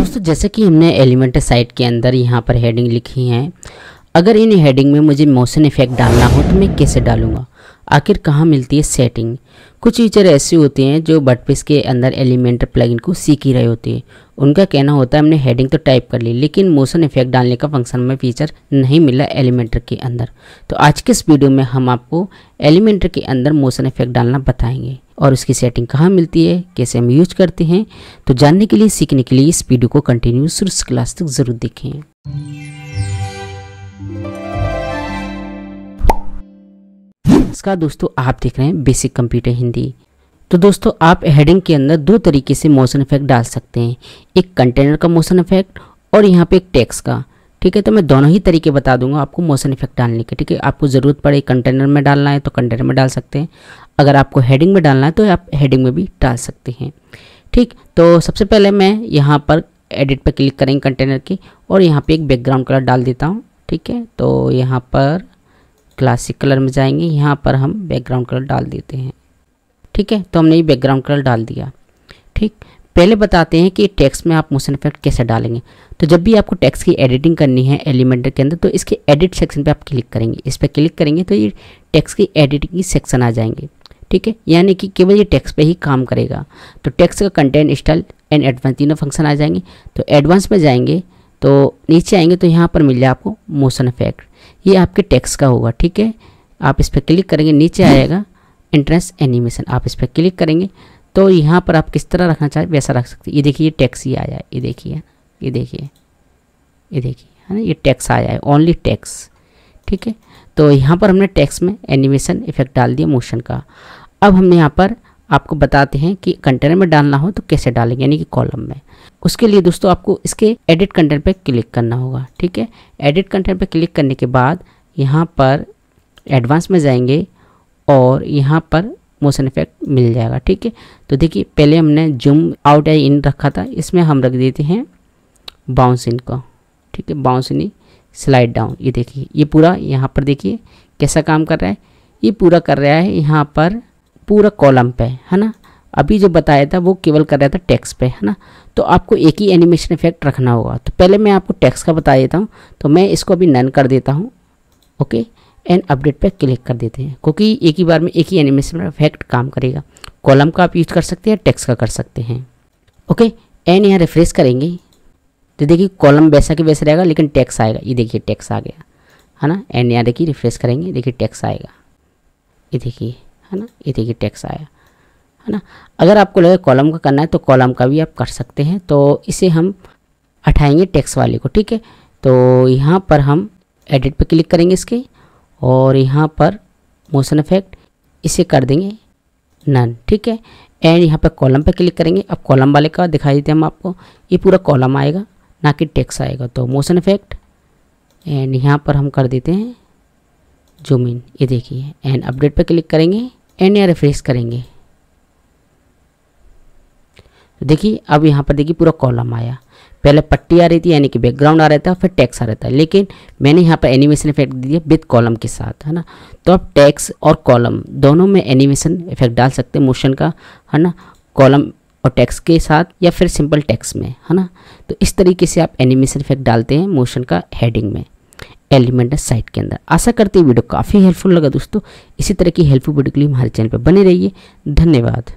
दोस्तों जैसे कि हमने एलिमेंट साइट के अंदर यहाँ पर हेडिंग लिखी है अगर इन हेडिंग में मुझे मोशन इफेक्ट डालना हो तो मैं कैसे डालूंगा आखिर कहाँ मिलती है सेटिंग कुछ फीचर ऐसे होते हैं जो बटपेस के अंदर एलिमेंटर प्लगइन को सीख ही रहे होते हैं उनका कहना होता है हमने हेडिंग तो टाइप कर ली लेकिन मोशन इफेक्ट डालने का फंक्शन में फीचर नहीं मिला एलिमेंटर के अंदर तो आज के इस वीडियो में हम आपको एलिमेंटर के अंदर मोशन इफेक्ट डालना बताएंगे और उसकी सेटिंग कहाँ मिलती है कैसे हम यूज करते हैं तो जानने के लिए सीखने के लिए इस वीडियो को कंटिन्यू शुरू से क्लास तक ज़रूर देखें इसका दोस्तों आप देख रहे हैं बेसिक कंप्यूटर हिंदी तो दोस्तों आप हेडिंग के अंदर दो तरीके से मोशन इफेक्ट डाल सकते हैं एक कंटेनर का मोशन इफेक्ट और यहाँ पे एक टैक्स का ठीक है तो मैं दोनों ही तरीके बता दूंगा आपको मोशन इफेक्ट डालने के ठीक है आपको ज़रूरत पड़े कंटेनर में डालना है तो कंटेनर में डाल सकते हैं अगर आपको हेडिंग में डालना है तो आप हेडिंग में भी डाल सकते हैं ठीक तो सबसे पहले मैं यहाँ पर एडिट पर क्लिक करेंगे कंटेनर की और यहाँ पे एक बैकग्राउंड कलर डाल देता हूँ ठीक है तो यहाँ पर क्लासिक कलर में जाएंगे यहाँ पर हम बैकग्राउंड कलर डाल देते हैं ठीक है तो हमने ये बैकग्राउंड कलर डाल दिया ठीक पहले बताते हैं कि टेक्स्ट में आप मोशन इफेक्ट कैसे डालेंगे तो जब भी आपको टेक्स्ट की एडिटिंग करनी है एलिमेंटर के अंदर तो इसके एडिट सेक्शन पे आप क्लिक करेंगे इस पर क्लिक करेंगे तो ये टेक्स्ट की एडिटिंग की सेक्शन आ जाएंगे ठीक है यानी कि केवल ये टेक्स्ट पे ही काम करेगा तो टेक्स्ट का कंटेंट स्टाइल एंड एडवांस तीनों फंक्शन आ जाएंगे तो एडवांस में जाएंगे तो नीचे आएंगे तो यहाँ पर मिल जाए आपको मोशन इफेक्ट ये आपके टैक्स का होगा ठीक है आप इस पर क्लिक करेंगे नीचे आएगा इंट्रेंस एनिमेशन आप इस पर क्लिक करेंगे तो यहाँ पर आप किस तरह रखना चाहें वैसा रख सकते ये देखिए ये टैक्स ही आया ये देखिए ये देखिए ये देखिए है ना ये टैक्स आया है ओनली टैक्स ठीक है तो यहाँ पर हमने टेक्स्ट में एनिमेशन इफेक्ट डाल दिया मोशन का अब हम यहाँ पर आपको बताते हैं कि कंटेनर में डालना हो तो कैसे डालेंगे यानी कि कॉलम में उसके लिए दोस्तों आपको इसके एडिट कंटेंट पर क्लिक करना होगा ठीक है एडिट कंटेंट पर क्लिक करने के बाद यहाँ पर एडवांस में जाएंगे और यहाँ पर मोशन इफेक्ट मिल जाएगा ठीक है तो देखिए पहले हमने जूम आउट या इन रखा था इसमें हम रख देते हैं बाउंस इन ठीक है बाउंस इन स्लाइड डाउन ये देखिए ये पूरा यहाँ पर देखिए कैसा काम कर रहा है ये पूरा कर रहा है यहाँ पर पूरा कॉलम पे है ना अभी जो बताया था वो केवल कर रहा था टैक्स पे है ना तो आपको एक ही एनिमेशन इफेक्ट रखना होगा तो पहले मैं आपको टैक्स का बता देता हूँ तो मैं इसको अभी नन कर देता हूँ ओके एंड अपडेट पे क्लिक कर देते हैं क्योंकि एक ही बार में एक ही एनिमेशन इफेक्ट काम करेगा कॉलम का आप यूज कर सकते हैं टैक्स का कर सकते हैं ओके एंड यहाँ रिफ्रेश करेंगे तो देखिए कॉलम वैसा के वैसा रहेगा लेकिन टैक्स आएगा ये देखिए टैक्स आ गया है ना एंड यहाँ देखिए रिफ्रेश करेंगे देखिए टैक्स आएगा ये देखिए है ना ये देखिए टैक्स आया है ना अगर आपको लगे कॉलम का करना है तो कॉलम का भी आप कर सकते हैं तो इसे हम हटाएंगे टैक्स वाले को ठीक है तो यहाँ पर हम एडिट पर क्लिक करेंगे इसके और यहाँ पर मोशन इफेक्ट इसे कर देंगे नन ठीक है एंड यहाँ पर कॉलम पर क्लिक करेंगे अब कॉलम वाले का दिखाई देते हैं हम आपको ये पूरा कॉलम आएगा ना कि टेक्स आएगा तो मोशन इफेक्ट एंड यहाँ पर हम कर देते हैं जूम इन ये देखिए एंड अपडेट पर क्लिक करेंगे एंड या रिफ्रेश करेंगे तो देखिए अब यहाँ पर देखिए पूरा कॉलम आया पहले पट्टी आ रही थी यानी कि बैकग्राउंड आ रहा था फिर टैक्स आ रहा था लेकिन मैंने यहाँ पर एनिमेशन इफेक्ट दिया विद कॉलम के साथ है ना तो आप टैक्स और कॉलम दोनों में एनिमेशन इफेक्ट डाल सकते हैं मोशन का है ना कॉलम और टैक्स के साथ या फिर सिंपल टैक्स में है ना तो इस तरीके से आप एनिमेशन इफेक्ट डालते हैं मोशन का हेडिंग में एलिमेंट साइट के अंदर आशा करते हैं वीडियो काफ़ी हेल्पफुल लगा दोस्तों इसी तरह की हेल्पफुल वीडियो के लिए हमारे चैनल पर बने रहिए धन्यवाद